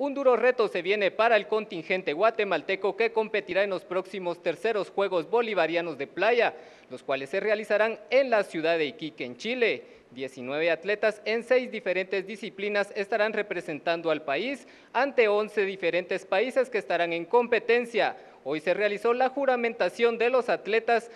Un duro reto se viene para el contingente guatemalteco que competirá en los próximos terceros Juegos Bolivarianos de Playa, los cuales se realizarán en la ciudad de Iquique, en Chile. 19 atletas en seis diferentes disciplinas estarán representando al país ante 11 diferentes países que estarán en competencia. Hoy se realizó la juramentación de los atletas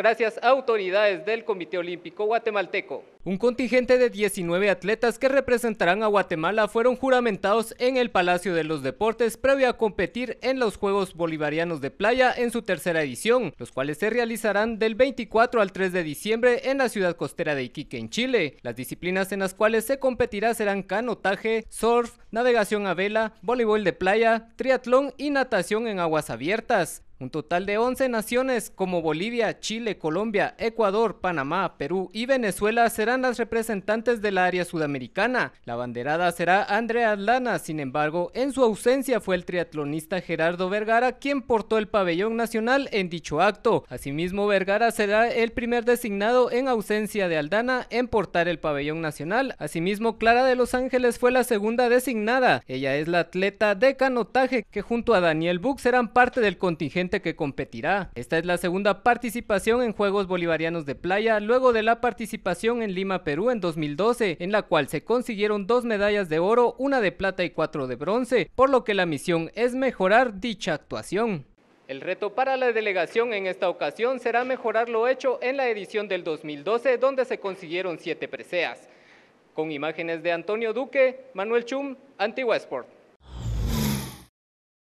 gracias a autoridades del Comité Olímpico Guatemalteco. Un contingente de 19 atletas que representarán a Guatemala fueron juramentados en el Palacio de los Deportes previo a competir en los Juegos Bolivarianos de Playa en su tercera edición, los cuales se realizarán del 24 al 3 de diciembre en la ciudad costera de Iquique, en Chile. Las disciplinas en las cuales se competirá serán canotaje, surf, navegación a vela, voleibol de playa, triatlón y natación en aguas abiertas. Un total de 11 naciones como Bolivia, Chile, Colombia, Ecuador, Panamá, Perú y Venezuela serán las representantes del área sudamericana. La banderada será Andrea Aldana, sin embargo, en su ausencia fue el triatlonista Gerardo Vergara quien portó el pabellón nacional en dicho acto. Asimismo, Vergara será el primer designado en ausencia de Aldana en portar el pabellón nacional. Asimismo, Clara de Los Ángeles fue la segunda designada. Ella es la atleta de canotaje que junto a Daniel Buck serán parte del contingente que competirá. Esta es la segunda participación en Juegos Bolivarianos de Playa, luego de la participación en Lima, Perú en 2012, en la cual se consiguieron dos medallas de oro, una de plata y cuatro de bronce, por lo que la misión es mejorar dicha actuación. El reto para la delegación en esta ocasión será mejorar lo hecho en la edición del 2012, donde se consiguieron siete preseas. Con imágenes de Antonio Duque, Manuel Chum, Antigua Sport.